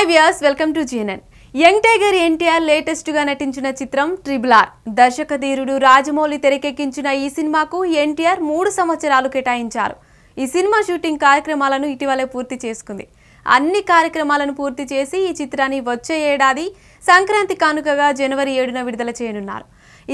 hi viewers welcome to GNN young tiger NTR లేటెస్ట్గా నటించిన చిత్రం ట్రిబుల్ ఆర్ దర్శకధీరుడు రాజమౌళి తెరకెక్కించిన ఈ సినిమాకు ఎన్టీఆర్ మూడు సంవత్సరాలు కేటాయించారు ఈ సినిమా షూటింగ్ కార్యక్రమాలను ఇటీవలే పూర్తి చేసుకుంది అన్ని కార్యక్రమాలను పూర్తి చేసి ఈ చిత్రాన్ని వచ్చే ఏడాది సంక్రాంతి కానుకగా జనవరి ఏడున విడుదల చేయనున్నారు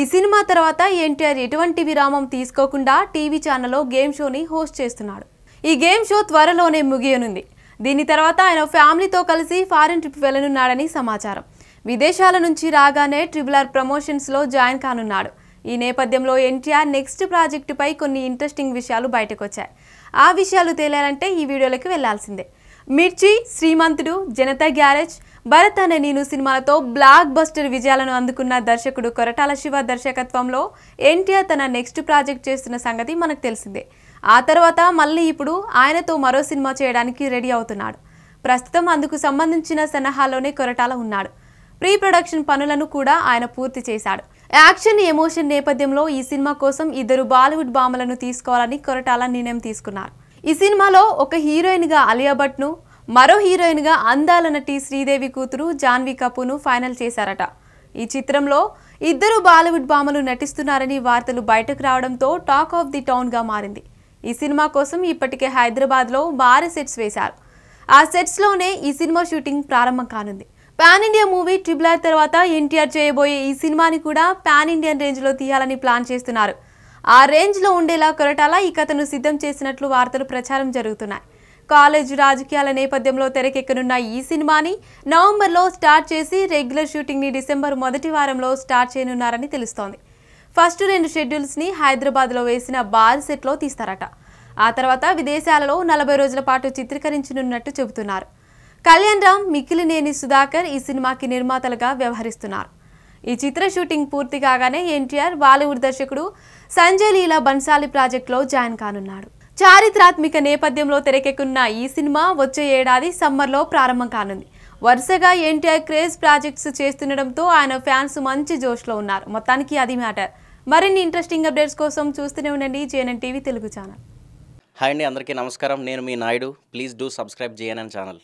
ఈ సినిమా తర్వాత ఎన్టీఆర్ ఎటువంటి విరామం తీసుకోకుండా టీవీ ఛానల్లో గేమ్ షోని హోస్ట్ చేస్తున్నాడు ఈ గేమ్ షో త్వరలోనే ముగియనుంది దీని తర్వాత ఆయన ఫ్యామిలీతో కలిసి ఫారిన్ ట్రిప్ వెళ్లనున్నాడని సమాచారం విదేశాల నుంచి రాగానే ట్రిబుల్ ఆర్ ప్రమోషన్స్లో జాయిన్ కానున్నాడు ఈ నేపథ్యంలో ఎన్టీఆర్ నెక్స్ట్ ప్రాజెక్టుపై కొన్ని ఇంట్రెస్టింగ్ విషయాలు బయటకొచ్చాయి ఆ విషయాలు తేలాలంటే ఈ వీడియోలోకి వెళ్లాల్సిందే మిర్చి శ్రీమంతుడు జనతా గ్యారేజ్ భరత్ అనే నేను సినిమాలతో బ్లాక్ బస్టర్ విజయాలను అందుకున్న దర్శకుడు కొరటాల శివ దర్శకత్వంలో ఎన్టీఆర్ తన నెక్స్ట్ ప్రాజెక్ట్ చేస్తున్న సంగతి మనకు తెలిసిందే ఆ తర్వాత మళ్ళీ ఇప్పుడు ఆయనతో మరో సినిమా చేయడానికి రెడీ అవుతున్నాడు ప్రస్తుతం అందుకు సంబంధించిన సన్నాహాల్లోనే కొరటాల ఉన్నాడు ప్రీ ప్రొడక్షన్ పనులను కూడా ఆయన పూర్తి చేశాడు యాక్షన్ ఎమోషన్ నేపథ్యంలో ఈ సినిమా కోసం ఇద్దరు బాలీవుడ్ బామలను తీసుకోవాలని కొరటాల నిర్ణయం తీసుకున్నారు ఈ సినిమాలో ఒక హీరోయిన్గా అలియా భట్ను మరో హీరోయిన్గా అందాల నటి శ్రీదేవి కూతురు జాన్వీ కపూర్ను ఫైనల్ చేశారట ఈ చిత్రంలో ఇద్దరు బాలీవుడ్ బామలు నటిస్తున్నారని వార్తలు బయటకు రావడంతో టాక్ ఆఫ్ ది టౌన్గా మారింది ఈ సినిమా కోసం ఇప్పటికే హైదరాబాద్లో భారీ సెట్స్ వేశారు ఆ సెట్స్లోనే ఈ సినిమా షూటింగ్ ప్రారంభం కానుంది pan India movie triple R తర్వాత ఎన్టీఆర్ చేయబోయే ఈ సినిమాని కూడా పాన్ ఇండియన్ రేంజ్లో తీయాలని ప్లాన్ చేస్తున్నారు ఆ రేంజ్లో ఉండేలా కొరటాల ఈ కథను సిద్ధం చేసినట్లు వార్తలు ప్రచారం జరుగుతున్నాయి కాలేజ్ రాజకీయాల నేపథ్యంలో తెరకెక్కనున్న ఈ సినిమాని నవంబర్లో స్టార్ట్ చేసి రెగ్యులర్ షూటింగ్ని డిసెంబర్ మొదటి వారంలో స్టార్ట్ చేయనున్నారని తెలుస్తోంది ఫస్ట్ రెండు షెడ్యూల్స్ని హైదరాబాద్లో వేసిన బాల్ సెట్లో తీస్తారట ఆ తర్వాత విదేశాలలో నలభై రోజుల పాటు చిత్రీకరించనున్నట్టు చెబుతున్నారు కళ్యాణ్ రామ్ మిక్కిలినేని సుధాకర్ ఈ సినిమాకి నిర్మాతలుగా వ్యవహరిస్తున్నారు ఈ చిత్ర షూటింగ్ పూర్తి కాగానే ఎన్టీఆర్ బాలీవుడ్ దర్శకుడు సంజయ్ లీలా బన్సాలి ప్రాజెక్టులో జాయిన్ కానున్నాడు చారిత్రాత్మిక నేపథ్యంలో తెరకెక్కున్న ఈ సినిమా వచ్చే ఏడాది సమ్మర్లో ప్రారంభం కానుంది వరుసగా ఎన్టీఆర్ క్రేజ్ ప్రాజెక్ట్స్ చేస్తుండడంతో ఆయన ఫ్యాన్స్ మంచి జోష్లో ఉన్నారు మొత్తానికి అది మ్యాటర్ మరిన్ని ఇంట్రెస్టింగ్ అప్డేట్స్ కోసం చూస్తూనే ఉండండి JNN TV Telugu channel hi అండి అందరికీ నమస్కారం నేను మీ Naidu please do subscribe JNN channel